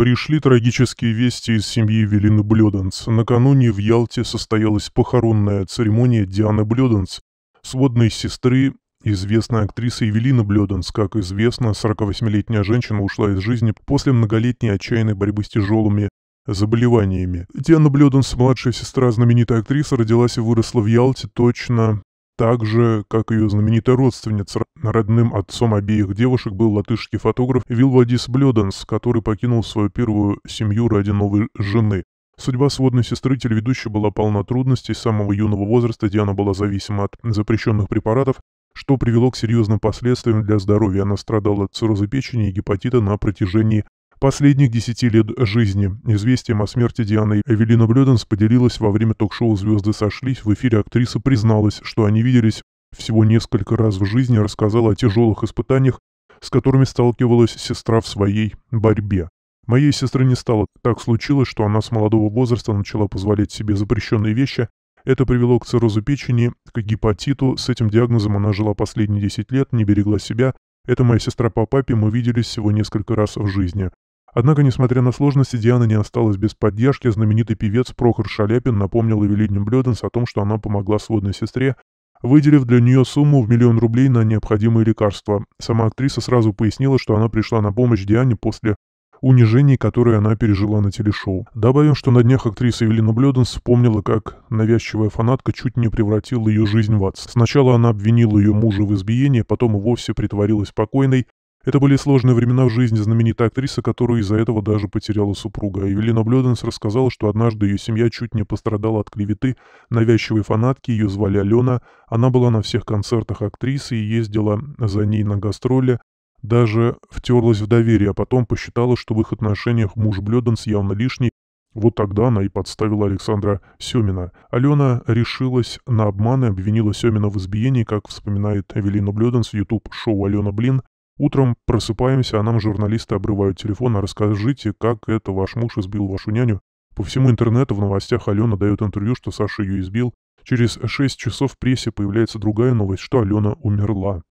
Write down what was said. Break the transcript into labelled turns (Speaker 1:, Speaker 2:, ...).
Speaker 1: Пришли трагические вести из семьи Велины Блёданс. Накануне в Ялте состоялась похоронная церемония Дианы Блёданс, сводной сестры известной актрисы Евелины Блёданс. Как известно, 48-летняя женщина ушла из жизни после многолетней отчаянной борьбы с тяжелыми заболеваниями. Диана Блёданс, младшая сестра знаменитой актрисы, родилась и выросла в Ялте точно так же, как ее знаменитая родственница, Родным отцом обеих девушек был латышский фотограф Вилвадис Блёданс, который покинул свою первую семью ради новой жены. Судьба сводной сестры телеведущей была полна трудностей. С самого юного возраста Диана была зависима от запрещенных препаратов, что привело к серьезным последствиям для здоровья. Она страдала от цирроза печени и гепатита на протяжении последних 10 лет жизни. Известием о смерти Дианы Эвелина Блюденс поделилась во время ток-шоу «Звезды сошлись». В эфире актриса призналась, что они виделись всего несколько раз в жизни рассказала о тяжелых испытаниях, с которыми сталкивалась сестра в своей борьбе. Моей сестры не стало. Так случилось, что она с молодого возраста начала позволять себе запрещенные вещи. Это привело к циррозу печени, к гепатиту. С этим диагнозом она жила последние 10 лет, не берегла себя. Это моя сестра по папе, мы виделись всего несколько раз в жизни. Однако, несмотря на сложности, Диана не осталась без поддержки. Знаменитый певец Прохор Шаляпин напомнил Эвелине Блёденс о том, что она помогла сводной сестре, выделив для нее сумму в миллион рублей на необходимые лекарства. Сама актриса сразу пояснила, что она пришла на помощь Диане после унижений, которые она пережила на телешоу. Добавим, что на днях актриса Евелина Блёденс вспомнила, как навязчивая фанатка чуть не превратила ее жизнь в ад. Сначала она обвинила ее мужа в избиении, потом и вовсе притворилась покойной, это были сложные времена в жизни знаменитой актрисы, которая из-за этого даже потеряла супруга. Евелина Блюденс рассказала, что однажды ее семья чуть не пострадала от клеветы, навязчивой фанатки, ее звали Алена, она была на всех концертах актрисы и ездила за ней на гастроли, даже втерлась в доверие, а потом посчитала, что в их отношениях муж Блюденс явно лишний, вот тогда она и подставила Александра Семина. Алена решилась на обман и обвинила Семина в избиении, как вспоминает Эвелина Блюденс в YouTube-шоу «Алена Блин». Утром просыпаемся, а нам журналисты обрывают телефон, а расскажите, как это ваш муж избил вашу няню. По всему интернету в новостях Алена дает интервью, что Саша ее избил. Через 6 часов в прессе появляется другая новость, что Алена умерла.